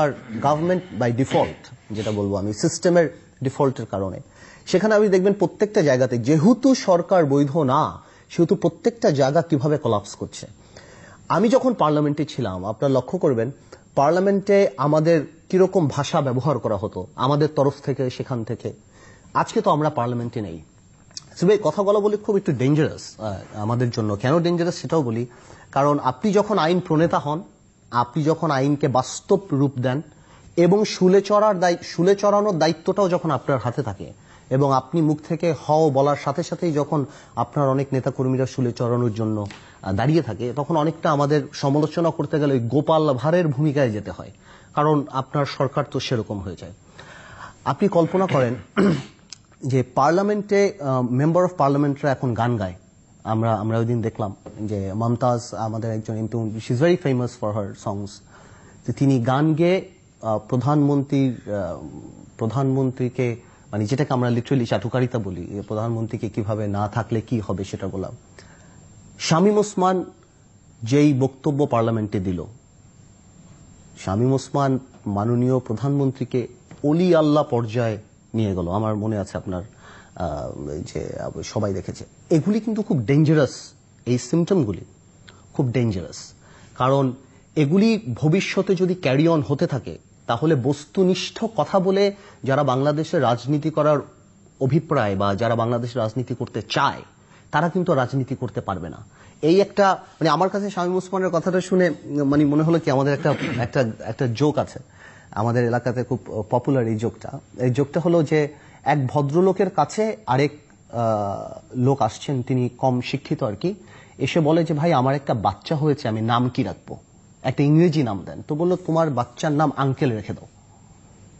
R government by default যেটা বলবো আমি সিস্টেমের ডিফল্টের কারণে সেখানে আপনি দেখবেন প্রত্যেকটা জায়গাতে যেহেতু সরকার বৈধ না সেহেতু প্রত্যেকটা জায়গা কিভাবে কলাপস করছে আমি যখন পার্লামেন্টে ছিলাম আপনারা লক্ষ্য করবেন পার্লামেন্টে আমাদের কিরকম ভাষা ব্যবহার করা হতো আমাদের তরফ থেকে সেখান থেকে আজকে তো আমরা পার্লামেন্টে নেই সুবে কথা বলা বলে খুব একটু ডেঞ্জারাস আমাদের জন্য কেন ডেঞ্জারাস সেটাও বলি কারণ আপনি যখন আইন প্রণেতা হন আপনি যখন আইনকে বাস্তব রূপ দেন এবং শুলে চড়ার শুলে চড়ানোর দায়িত্বটাও যখন আপনার হাতে থাকে এবং আপনি মুখ থেকে হও বলার সাথে সাথেই যখন আপনার অনেক নেতাকর্মীরা শুলে চড়ানোর জন্য দাঁড়িয়ে থাকে তখন অনেকটা আমাদের সমালোচনা করতে গেলে গোপাল ভারের ভূমিকায় যেতে হয় কারণ আপনার সরকার তো সেরকম হয়ে যায় আপনি কল্পনা করেন যে পার্লামেন্টে মেম্বার অফ পার্লামেন্টরা এখন গান গায় আমরা আমরা ওই দিন দেখলাম যে মমতাজ আমাদের একজন MP she is very famous for her songs যে তিনি গান গেয়ে প্রধানমন্ত্রীর প্রধানমন্ত্রীকে মানে যেটাকে আমরা লিটারেলি চাটুকারিতা বলি প্রধানমন্ত্রীকে কিভাবে না থাকলে কি হবে সেটা বললাম শামীম ওসমান যেই বক্তব্য পার্লামেন্টে দিল শামীম ওসমান মাননীয় প্রধানমন্ত্রীকে অলি আল্লাহ পর্যায়ে নিয়ে গেল আমার মনে আছে আপনার যে সবাই দেখেছে এগুলি কিন্তু খুব ডেঞ্জারাস এই সিমটমগুলি খুব ডেঞ্জারাস কারণ এগুলি ভবিষ্যতে যদি ক্যারি অন হতে থাকে তাহলে বস্তুনিষ্ঠ কথা বলে যারা বাংলাদেশে রাজনীতি করার অভিপ্রায় বা যারা বাংলাদেশে রাজনীতি করতে চায় তারা কিন্তু রাজনীতি করতে পারবে না এই একটা মানে আমার কাছে শামী মুসমানের কথাটা শুনে মানে মনে হলো কি আমাদের একটা একটা একটা জোক আছে আমাদের এলাকাতে খুব পপুলার এই জোকটা এই জোকটা হলো যে এক ভদ্রলোকের কাছে আরেক লোক আসছেন তিনি কম শিক্ষিত আর কি এসে বলে যে ভাই আমার একটা বাচ্চা হয়েছে আমি নাম কি রাখবো একটা ইংরেজি নাম দেন তো বললো তোমার বাচ্চার নাম আঙ্কেল রেখে দাও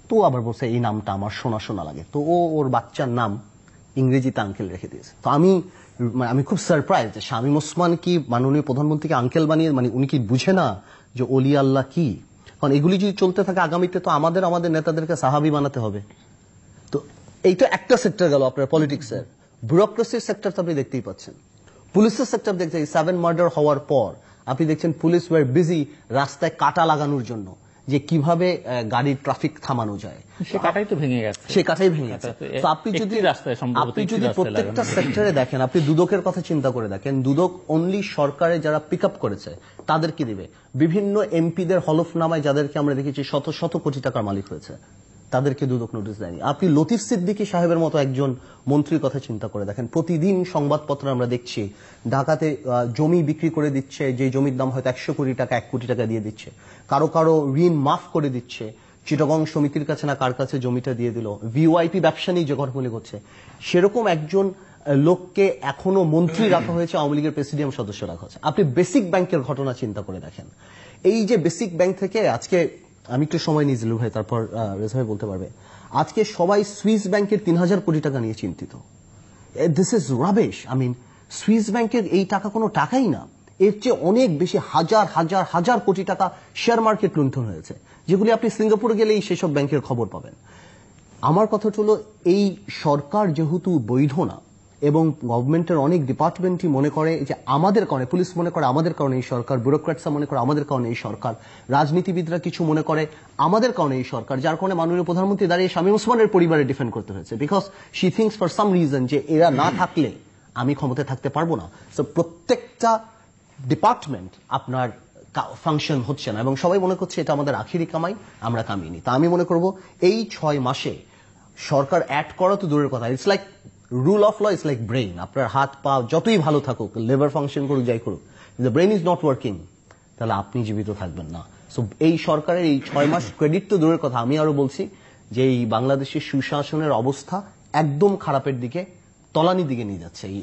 তো আবার বলছে এই নামটা আমার শোনা শোনা লাগে তো ও ওর বাচ্চার নাম ইংরেজিতে আঙ্কেল রেখে দিয়েছে তো আমি মানে আমি খুব সারপ্রাইজ যে শামিম ওসমান কি মাননীয় প্রধানমন্ত্রীকে আঙ্কেল বানিয়ে মানে উনি কি বুঝে না যে অলি আল্লাহ কি কারণ এগুলি যদি চলতে থাকে আগামীতে তো আমাদের আমাদের নেতাদেরকে সাহাবি বানাতে হবে এই তো একটা সেক্টর গেল আপনার পলিটিক্সের ব্যুরোক্রেসির সেক্টর তো আপনি দেখতেই পাচ্ছেন পুলিশের সেক্টর দেখতে সেভেন মার্ডার হওয়ার পর আপনি দেখছেন পুলিশ ওয়ার বিজি রাস্তায় কাটা লাগানোর জন্য যে কিভাবে গাড়ির ট্রাফিক থামানো যায় সে কাটাই তো ভেঙে গেছে সে কাটাই ভেঙে গেছে আপনি যদি আপনি যদি প্রত্যেকটা সেক্টরে দেখেন আপনি দুদকের কথা চিন্তা করে দেখেন দুদক অনলি সরকারে যারা পিক করেছে তাদের কি দিবে বিভিন্ন এমপিদের হলফনামায় যাদেরকে আমরা দেখেছি শত শত কোটি টাকার মালিক হয়েছে তাদেরকে দুদক নোটিশ দেয়নি আপনি লতিফ সিদ্দিকী সাহেবের মতো একজন মন্ত্রীর কথা চিন্তা করে দেখেন প্রতিদিন সংবাদপত্র আমরা দেখছি ঢাকাতে জমি বিক্রি করে দিচ্ছে যে জমির দাম হয়তো একশো কোটি টাকা এক কোটি টাকা দিয়ে দিচ্ছে কারো কারো ঋণ মাফ করে দিচ্ছে চিটগং সমিতির কাছে না কার কাছে জমিটা দিয়ে দিল ভিওআইপি ব্যবসা নিয়ে যে ঘটগুলি করছে সেরকম একজন লোককে এখনো মন্ত্রী রাখা হয়েছে আওয়ামী লীগের প্রেসিডিয়াম সদস্য রাখা হয়েছে আপনি বেসিক ব্যাংকের ঘটনা চিন্তা করে দেখেন এই যে বেসিক ব্যাংক থেকে আজকে আমি একটু সময় নিয়ে জিলু ভাই তারপর রেজা ভাই বলতে পারবে আজকে সবাই সুইস ব্যাংকের তিন হাজার কোটি টাকা নিয়ে চিন্তিত this is rubbish I mean Swiss ব্যাংকের এই টাকা কোনো টাকাই না এর চেয়ে অনেক বেশি হাজার হাজার হাজার কোটি টাকা শেয়ার মার্কেট লুণ্ঠন হয়েছে যেগুলি আপনি সিঙ্গাপুরে গেলেই সেসব ব্যাংকের খবর পাবেন আমার কথা হল এই সরকার যেহেতু বৈধ না এবং গভর্নমেন্টের অনেক ডিপার্টমেন্টই মনে করে যে আমাদের কারণে পুলিশ মনে করে আমাদের কারণে এই সরকার ব্যুরোক্রাটসরা মনে করে আমাদের কারণে এই সরকার রাজনীতিবিদরা কিছু মনে করে আমাদের কারণে এই সরকার যার কারণে মাননীয় প্রধানমন্ত্রী দাঁড়িয়ে শামীম ওসমানের পরিবারে ডিফেন্ড করতে হয়েছে because she thinks for some reason যে এরা না থাকলে আমি ক্ষমতায় থাকতে পারবো না সো প্রত্যেকটা ডিপার্টমেন্ট আপনার ফাংশন হচ্ছে না এবং সবাই মনে করছে এটা আমাদের আখিরি কামাই আমরা কামিয়ে নি তা আমি মনে করব এই ছয় মাসে সরকার অ্যাড করা তো দূরের কথা it's like rule of law is like brain আপনার হাত পা যতই ভালো থাকুক লেবার ফাংশন করুক যাই করুক the brain is not working তাহলে আপনি জীবিত থাকবেন না সো এই সরকারের এই ছয় মাস ক্রেডিট তো দূরের কথা আমি আরো বলছি যে এই বাংলাদেশের সুশাসনের অবস্থা একদম খারাপের দিকে তলানির দিকে নিয়ে যাচ্ছে এই